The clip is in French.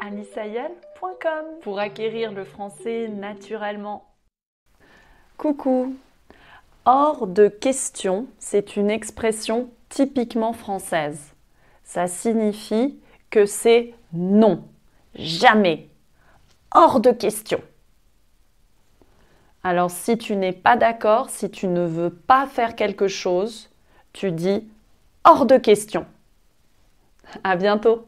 alisayel.com pour acquérir le français naturellement. Coucou Hors de question, c'est une expression typiquement française. Ça signifie que c'est non, jamais, hors de question. Alors si tu n'es pas d'accord, si tu ne veux pas faire quelque chose, tu dis hors de question. À bientôt.